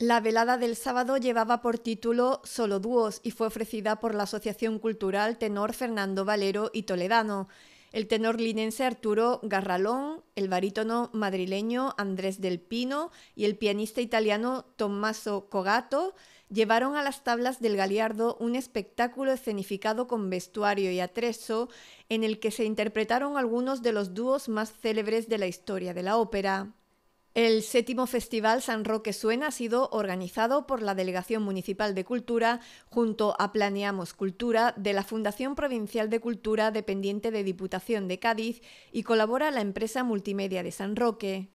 La velada del sábado llevaba por título Solo Dúos y fue ofrecida por la Asociación Cultural Tenor Fernando Valero y Toledano, el tenor linense Arturo Garralón, el barítono madrileño Andrés del Pino y el pianista italiano Tommaso Cogato llevaron a las tablas del Galiardo un espectáculo escenificado con vestuario y atrezo en el que se interpretaron algunos de los dúos más célebres de la historia de la ópera. El séptimo Festival San Roque Suena ha sido organizado por la Delegación Municipal de Cultura junto a Planeamos Cultura de la Fundación Provincial de Cultura dependiente de Diputación de Cádiz y colabora la empresa multimedia de San Roque.